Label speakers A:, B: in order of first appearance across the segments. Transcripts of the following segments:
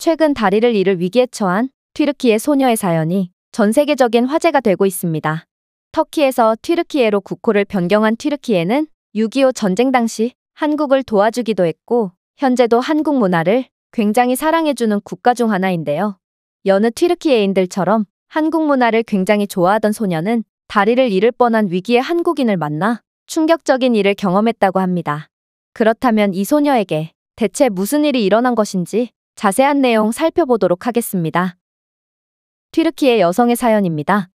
A: 최근 다리를 잃을 위기에 처한 튀르키의 소녀의 사연이 전 세계적인 화제가 되고 있습니다. 터키에서 튀르키예로 국호를 변경한 튀르키예는 6.25 전쟁 당시 한국을 도와주기도 했고 현재도 한국 문화를 굉장히 사랑해주는 국가 중 하나인데요. 여느 튀르키예인들처럼 한국 문화를 굉장히 좋아하던 소녀는 다리를 잃을 뻔한 위기의 한국인을 만나 충격적인 일을 경험했다고 합니다. 그렇다면 이 소녀에게 대체 무슨 일이 일어난 것인지 자세한 내용 살펴보도록 하겠습니다. 튀르키의 여성의 사연입니다.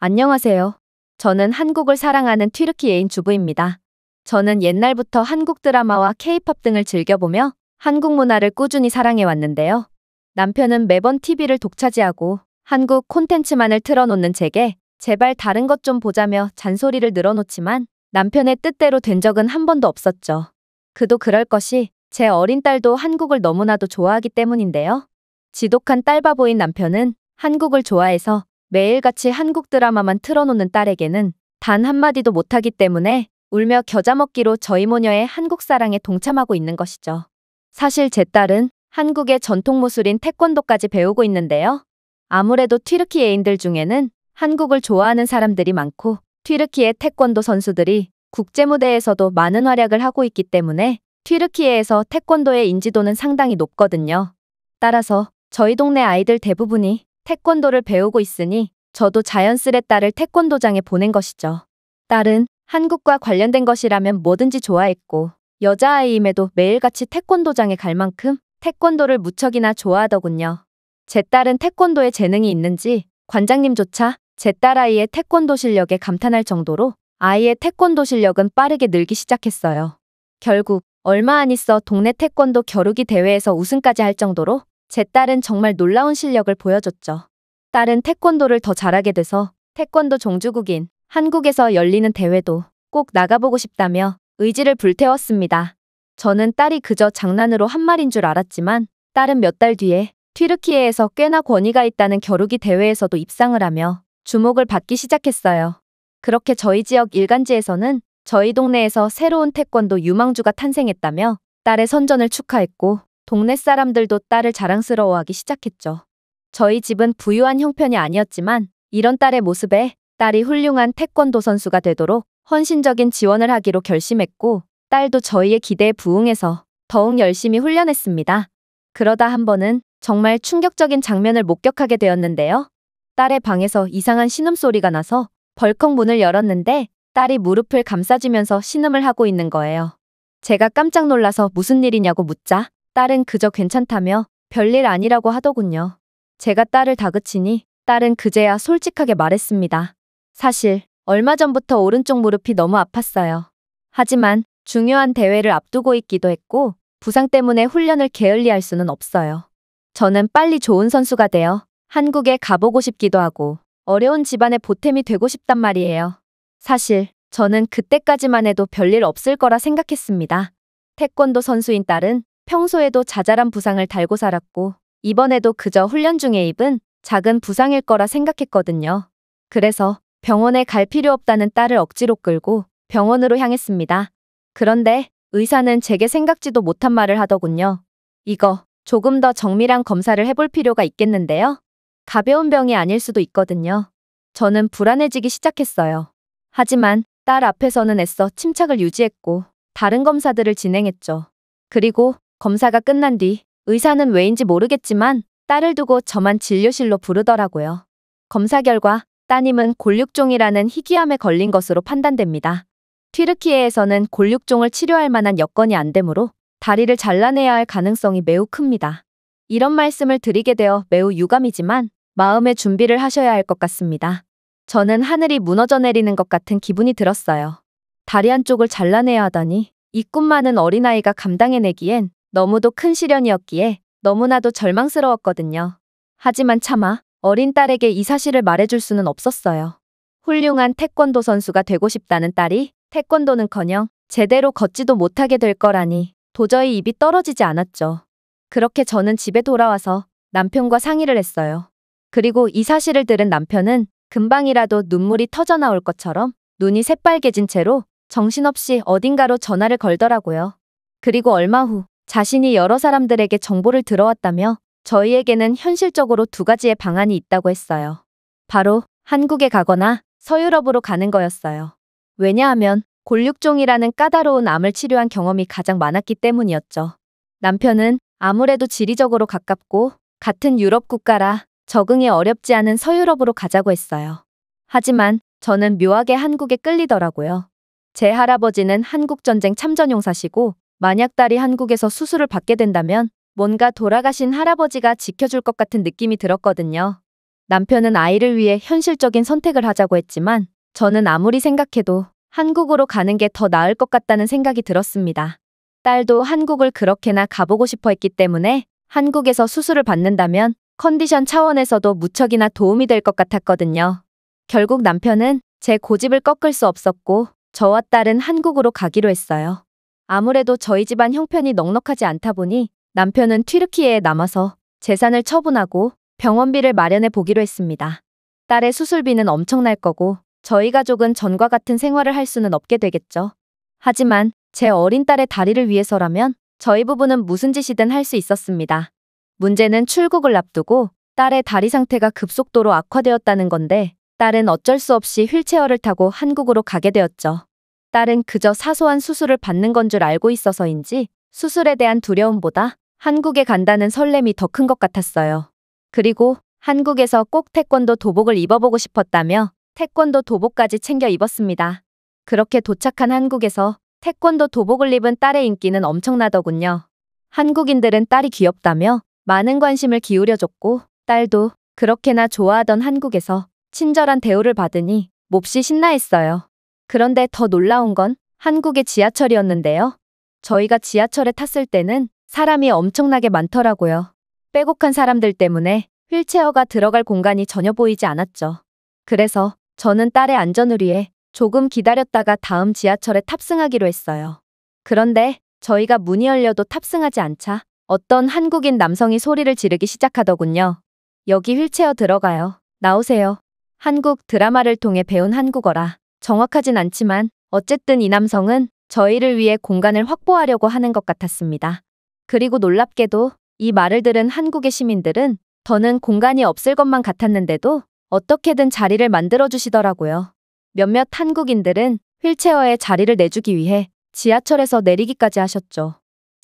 A: 안녕하세요. 저는 한국을 사랑하는 튀르키 예인 주부입니다. 저는 옛날부터 한국 드라마와 케이팝 등을 즐겨보며 한국 문화를 꾸준히 사랑해왔는데요. 남편은 매번 TV를 독차지하고 한국 콘텐츠만을 틀어놓는 제게 제발 다른 것 좀 보자며 잔소리를 늘어놓지만 남편의 뜻대로 된 적은 한 번도 없었죠. 그도 그럴 것이 제 어린 딸도 한국을 너무나도 좋아하기 때문인데요. 지독한 딸바보인 남편은 한국을 좋아해서 매일같이 한국 드라마만 틀어놓는 딸에게는 단 한마디도 못하기 때문에 울며 겨자먹기로 저희 모녀의 한국 사랑에 동참하고 있는 것이죠. 사실 제 딸은 한국의 전통 무술인 태권도까지 배우고 있는데요. 아무래도 튀르키 애인들 중에는 한국을 좋아하는 사람들이 많고 튀르키의 태권도 선수들이 국제무대에서도 많은 활약을 하고 있기 때문에 튀르키예에서 태권도의 인지도는 상당히 높거든요. 따라서 저희 동네 아이들 대부분이 태권도를 배우고 있으니 저도 자연스레 딸을 태권도장에 보낸 것이죠. 딸은 한국과 관련된 것이라면 뭐든지 좋아했고 여자아이임에도 매일같이 태권도장에 갈 만큼 태권도를 무척이나 좋아하더군요. 제 딸은 태권도에 재능이 있는지 관장님조차 제 딸 아이의 태권도 실력에 감탄할 정도로 아이의 태권도 실력은 빠르게 늘기 시작했어요. 결국 얼마 안 있어 동네 태권도 겨루기 대회에서 우승까지 할 정도로 제 딸은 정말 놀라운 실력을 보여줬죠. 딸은 태권도를 더 잘하게 돼서 태권도 종주국인 한국에서 열리는 대회도 꼭 나가보고 싶다며 의지를 불태웠습니다. 저는 딸이 그저 장난으로 한 말인 줄 알았지만 딸은 몇 달 뒤에 튀르키예에서 꽤나 권위가 있다는 겨루기 대회에서도 입상을 하며 주목을 받기 시작했어요. 그렇게 저희 지역 일간지에서는 저희 동네에서 새로운 태권도 유망주가 탄생했다며 딸의 선전을 축하했고 동네 사람들도 딸을 자랑스러워하기 시작했죠. 저희 집은 부유한 형편이 아니었지만 이런 딸의 모습에 딸이 훌륭한 태권도 선수가 되도록 헌신적인 지원을 하기로 결심했고 딸도 저희의 기대에 부응해서 더욱 열심히 훈련했습니다. 그러다 한 번은 정말 충격적인 장면을 목격하게 되었는데요. 딸의 방에서 이상한 신음소리가 나서 벌컥 문을 열었는데 딸이 무릎을 감싸지면서 신음을 하고 있는 거예요. 제가 깜짝 놀라서 무슨 일이냐고 묻자 딸은 그저 괜찮다며 별일 아니라고 하더군요. 제가 딸을 다그치니 딸은 그제야 솔직하게 말했습니다. 사실 얼마 전부터 오른쪽 무릎이 너무 아팠어요. 하지만 중요한 대회를 앞두고 있기도 했고 부상 때문에 훈련을 게을리할 수는 없어요. 저는 빨리 좋은 선수가 되어 한국에 가보고 싶기도 하고 어려운 집안의 보탬이 되고 싶단 말이에요. 사실 저는 그때까지만 해도 별일 없을 거라 생각했습니다. 태권도 선수인 딸은 평소에도 자잘한 부상을 달고 살았고 이번에도 그저 훈련 중에 입은 작은 부상일 거라 생각했거든요. 그래서 병원에 갈 필요 없다는 딸을 억지로 끌고 병원으로 향했습니다. 그런데 의사는 제게 생각지도 못한 말을 하더군요. 이거 조금 더 정밀한 검사를 해볼 필요가 있겠는데요. 가벼운 병이 아닐 수도 있거든요. 저는 불안해지기 시작했어요. 하지만 딸 앞에서는 애써 침착을 유지했고 다른 검사들을 진행했죠. 그리고 검사가 끝난 뒤 의사는 왜인지 모르겠지만 딸을 두고 저만 진료실로 부르더라고요. 검사 결과 따님은 골육종이라는 희귀암에 걸린 것으로 판단됩니다. 튀르키예에서는 골육종을 치료할 만한 여건이 안 되므로 다리를 잘라내야 할 가능성이 매우 큽니다. 이런 말씀을 드리게 되어 매우 유감이지만 마음의 준비를 하셔야 할 것 같습니다. 저는 하늘이 무너져 내리는 것 같은 기분이 들었어요. 다리 한쪽을 잘라내야 하다니 이 꿈만은 어린아이가 감당해내기엔 너무도 큰 시련이었기에 너무나도 절망스러웠거든요. 하지만 차마 어린 딸에게 이 사실을 말해줄 수는 없었어요. 훌륭한 태권도 선수가 되고 싶다는 딸이 태권도는커녕 제대로 걷지도 못하게 될 거라니 도저히 입이 떨어지지 않았죠. 그렇게 저는 집에 돌아와서 남편과 상의를 했어요. 그리고 이 사실을 들은 남편은 금방이라도 눈물이 터져나올 것처럼 눈이 새빨개진 채로 정신없이 어딘가로 전화를 걸더라고요. 그리고 얼마 후 자신이 여러 사람들에게 정보를 들어왔다며 저희에게는 현실적으로 두 가지의 방안이 있다고 했어요. 바로 한국에 가거나 서유럽으로 가는 거였어요. 왜냐하면 골육종이라는 까다로운 암을 치료한 경험이 가장 많았기 때문이었죠. 남편은 아무래도 지리적으로 가깝고 같은 유럽 국가라 적응이 어렵지 않은 서유럽으로 가자고 했어요. 하지만 저는 묘하게 한국에 끌리더라고요. 제 할아버지는 한국전쟁 참전용사시고 만약 딸이 한국에서 수술을 받게 된다면 뭔가 돌아가신 할아버지가 지켜줄 것 같은 느낌이 들었거든요. 남편은 아이를 위해 현실적인 선택을 하자고 했지만 저는 아무리 생각해도 한국으로 가는 게 더 나을 것 같다는 생각이 들었습니다. 딸도 한국을 그렇게나 가보고 싶어 했기 때문에 한국에서 수술을 받는다면 컨디션 차원에서도 무척이나 도움이 될 것 같았거든요. 결국 남편은 제 고집을 꺾을 수 없었고 저와 딸은 한국으로 가기로 했어요. 아무래도 저희 집안 형편이 넉넉하지 않다 보니 남편은 튀르키예에 남아서 재산을 처분하고 병원비를 마련해 보기로 했습니다. 딸의 수술비는 엄청날 거고 저희 가족은 전과 같은 생활을 할 수는 없게 되겠죠. 하지만 제 어린 딸의 다리를 위해서라면 저희 부부는 무슨 짓이든 할 수 있었습니다. 문제는 출국을 앞두고 딸의 다리 상태가 급속도로 악화되었다는 건데 딸은 어쩔 수 없이 휠체어를 타고 한국으로 가게 되었죠. 딸은 그저 사소한 수술을 받는 건 줄 알고 있어서인지 수술에 대한 두려움보다 한국에 간다는 설렘이 더 큰 것 같았어요. 그리고 한국에서 꼭 태권도 도복을 입어보고 싶었다며 태권도 도복까지 챙겨 입었습니다. 그렇게 도착한 한국에서 태권도 도복을 입은 딸의 인기는 엄청나더군요. 한국인들은 딸이 귀엽다며 많은 관심을 기울여줬고 딸도 그렇게나 좋아하던 한국에서 친절한 대우를 받으니 몹시 신나했어요. 그런데 더 놀라운 건 한국의 지하철이었는데요. 저희가 지하철에 탔을 때는 사람이 엄청나게 많더라고요. 빼곡한 사람들 때문에 휠체어가 들어갈 공간이 전혀 보이지 않았죠. 그래서 저는 딸의 안전을 위해 조금 기다렸다가 다음 지하철에 탑승하기로 했어요. 그런데 저희가 문이 열려도 탑승하지 않자 어떤 한국인 남성이 소리를 지르기 시작하더군요. 여기 휠체어 들어가요. 나오세요. 한국 드라마를 통해 배운 한국어라. 정확하진 않지만 어쨌든 이 남성은 저희를 위해 공간을 확보하려고 하는 것 같았습니다. 그리고 놀랍게도 이 말을 들은 한국의 시민들은 더는 공간이 없을 것만 같았는데도 어떻게든 자리를 만들어주시더라고요. 몇몇 한국인들은 휠체어에 자리를 내주기 위해 지하철에서 내리기까지 하셨죠.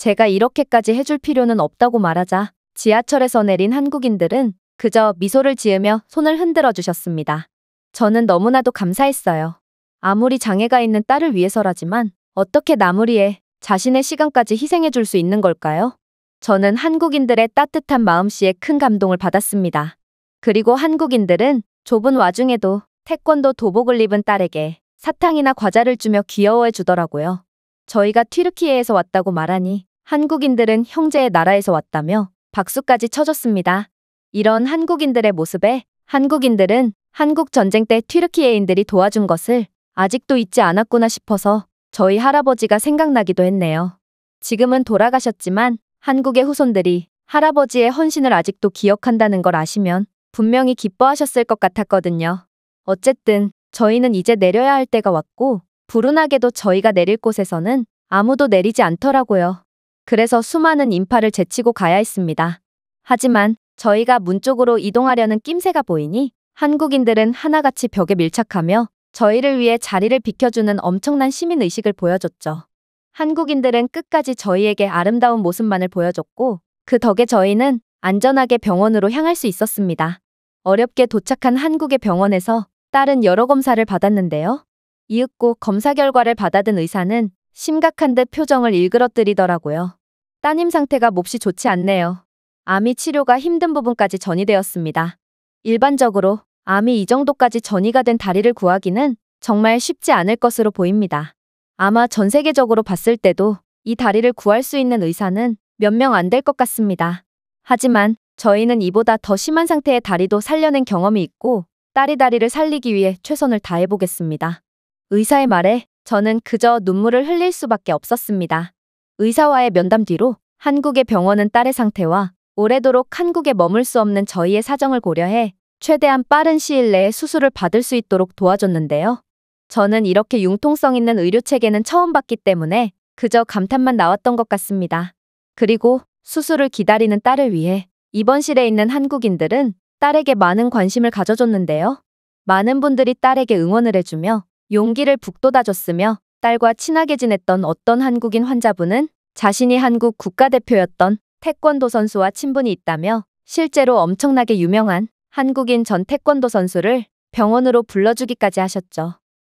A: 제가 이렇게까지 해줄 필요는 없다고 말하자 지하철에서 내린 한국인들은 그저 미소를 지으며 손을 흔들어 주셨습니다. 저는 너무나도 감사했어요. 아무리 장애가 있는 딸을 위해서라지만 어떻게 나무리에 자신의 시간까지 희생해 줄 수 있는 걸까요? 저는 한국인들의 따뜻한 마음씨에 큰 감동을 받았습니다. 그리고 한국인들은 좁은 와중에도 태권도 도복을 입은 딸에게 사탕이나 과자를 주며 귀여워해 주더라고요. 저희가 튀르키예에서 왔다고 말하니 한국인들은 형제의 나라에서 왔다며 박수까지 쳐줬습니다. 이런 한국인들의 모습에 한국인들은 한국 전쟁 때 튀르키예인들이 도와준 것을 아직도 잊지 않았구나 싶어서 저희 할아버지가 생각나기도 했네요. 지금은 돌아가셨지만 한국의 후손들이 할아버지의 헌신을 아직도 기억한다는 걸 아시면 분명히 기뻐하셨을 것 같았거든요. 어쨌든 저희는 이제 내려야 할 때가 왔고 불운하게도 저희가 내릴 곳에서는 아무도 내리지 않더라고요. 그래서 수많은 인파를 제치고 가야 했습니다. 하지만 저희가 문 쪽으로 이동하려는 낌새가 보이니 한국인들은 하나같이 벽에 밀착하며 저희를 위해 자리를 비켜주는 엄청난 시민의식을 보여줬죠. 한국인들은 끝까지 저희에게 아름다운 모습만을 보여줬고 그 덕에 저희는 안전하게 병원으로 향할 수 있었습니다. 어렵게 도착한 한국의 병원에서 딸은 여러 검사를 받았는데요. 이윽고 검사 결과를 받아든 의사는 심각한 듯 표정을 일그러뜨리더라고요. 따님 상태가 몹시 좋지 않네요. 암이 치료가 힘든 부분까지 전이되었습니다. 일반적으로 암이 이 정도까지 전이가 된 다리를 구하기는 정말 쉽지 않을 것으로 보입니다. 아마 전 세계적으로 봤을 때도 이 다리를 구할 수 있는 의사는 몇 명 안 될 것 같습니다. 하지만 저희는 이보다 더 심한 상태의 다리도 살려낸 경험이 있고 딸이 다리를 살리기 위해 최선을 다해보겠습니다. 의사의 말에 저는 그저 눈물을 흘릴 수밖에 없었습니다. 의사와의 면담 뒤로 한국의 병원은 딸의 상태와 오래도록 한국에 머물 수 없는 저희의 사정을 고려해 최대한 빠른 시일 내에 수술을 받을 수 있도록 도와줬는데요. 저는 이렇게 융통성 있는 의료체계는 처음 봤기 때문에 그저 감탄만 나왔던 것 같습니다. 그리고 수술을 기다리는 딸을 위해 입원실에 있는 한국인들은 딸에게 많은 관심을 가져줬는데요. 많은 분들이 딸에게 응원을 해주며 용기를 북돋아줬으며 딸과 친하게 지냈던 어떤 한국인 환자분은 자신이 한국 국가대표였던 태권도 선수와 친분이 있다며 실제로 엄청나게 유명한 한국인 전 태권도 선수를 병원으로 불러주기까지 하셨죠.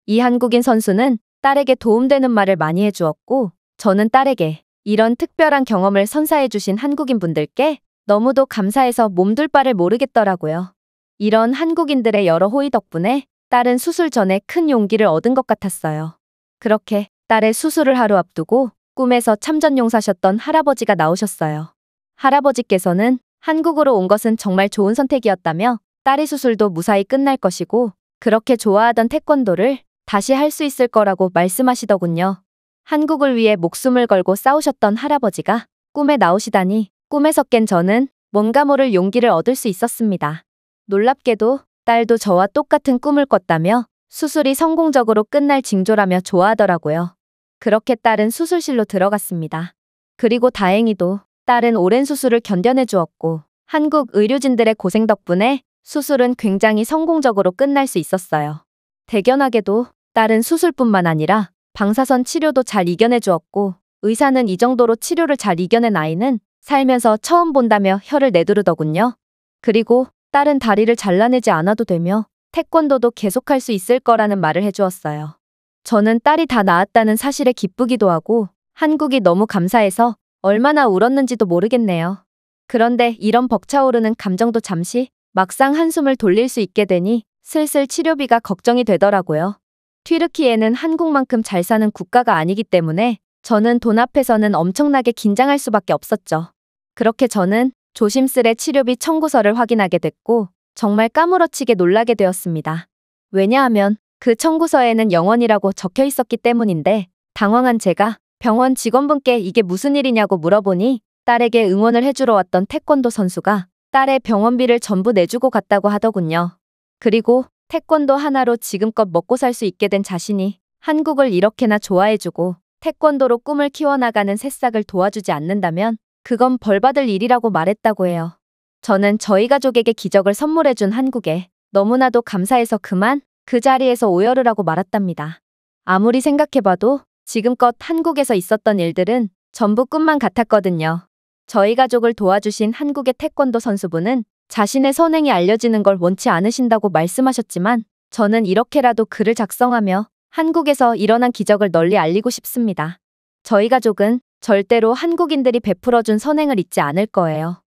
A: 이 한국인 선수는 딸에게 도움되는 말을 많이 해주었고 저는 딸에게 이런 특별한 경험을 선사해주신 한국인 분들께 너무도 감사해서 몸둘 바를 모르겠더라고요. 이런 한국인들의 여러 호의 덕분에 딸은 수술 전에 큰 용기를 얻은 것 같았어요. 그렇게 딸의 수술을 하루 앞두고 꿈에서 참전용사셨던 할아버지가 나오셨어요. 할아버지께서는 한국으로 온 것은 정말 좋은 선택이었다며 딸의 수술도 무사히 끝날 것이고 그렇게 좋아하던 태권도를 다시 할 수 있을 거라고 말씀하시더군요. 한국을 위해 목숨을 걸고 싸우셨던 할아버지가 꿈에 나오시다니 꿈에서 깬 저는 뭔가 모를 용기를 얻을 수 있었습니다. 놀랍게도 딸도 저와 똑같은 꿈을 꿨다며 수술이 성공적으로 끝날 징조라며 좋아하더라고요. 그렇게 딸은 수술실로 들어갔습니다. 그리고 다행히도 딸은 오랜 수술을 견뎌내 주었고 한국 의료진들의 고생 덕분에 수술은 굉장히 성공적으로 끝날 수 있었어요. 대견하게도 딸은 수술뿐만 아니라 방사선 치료도 잘 이겨내 주었고 의사는 이 정도로 치료를 잘 이겨낸 아이는 살면서 처음 본다며 혀를 내두르더군요. 그리고 딸은 다리를 잘라내지 않아도 되며 태권도도 계속할 수 있을 거라는 말을 해주었어요. 저는 딸이 다 나았다는 사실에 기쁘기도 하고 한국이 너무 감사해서 얼마나 울었는지도 모르겠네요. 그런데 이런 벅차오르는 감정도 잠시 막상 한숨을 돌릴 수 있게 되니 슬슬 치료비가 걱정이 되더라고요. 튀르키에는 한국만큼 잘 사는 국가가 아니기 때문에 저는 돈 앞에서는 엄청나게 긴장할 수밖에 없었죠. 그렇게 저는 조심스레 치료비 청구서를 확인하게 됐고 정말 까무러치게 놀라게 되었습니다. 왜냐하면 그 청구서에는 영원이라고 적혀 있었기 때문인데 당황한 제가 병원 직원분께 이게 무슨 일이냐고 물어보니 딸에게 응원을 해주러 왔던 태권도 선수가 딸의 병원비를 전부 내주고 갔다고 하더군요. 그리고 태권도 하나로 지금껏 먹고 살 수 있게 된 자신이 한국을 이렇게나 좋아해주고 태권도로 꿈을 키워나가는 새싹을 도와주지 않는다면 그건 벌받을 일이라고 말했다고 해요. 저는 저희 가족에게 기적을 선물해준 한국에 너무나도 감사해서 그만 그 자리에서 오열을 하고 말았답니다. 아무리 생각해봐도 지금껏 한국에서 있었던 일들은 전부 꿈만 같았거든요. 저희 가족을 도와주신 한국의 태권도 선수분은 자신의 선행이 알려지는 걸 원치 않으신다고 말씀하셨지만 저는 이렇게라도 글을 작성하며 한국에서 일어난 기적을 널리 알리고 싶습니다. 저희 가족은 절대로 한국인들이 베풀어준 선행을 잊지 않을 거예요.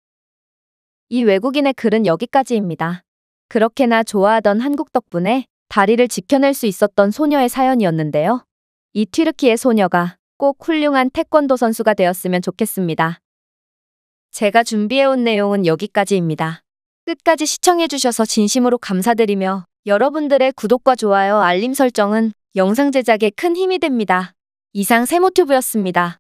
A: 이 외국인의 글은 여기까지입니다. 그렇게나 좋아하던 한국 덕분에 다리를 지켜낼 수 있었던 소녀의 사연이었는데요. 이 튀르키의 소녀가 꼭 훌륭한 태권도 선수가 되었으면 좋겠습니다. 제가 준비해온 내용은 여기까지입니다. 끝까지 시청해주셔서 진심으로 감사드리며 여러분들의 구독과 좋아요, 알림 설정은 영상 제작에 큰 힘이 됩니다. 이상 세모튜브였습니다.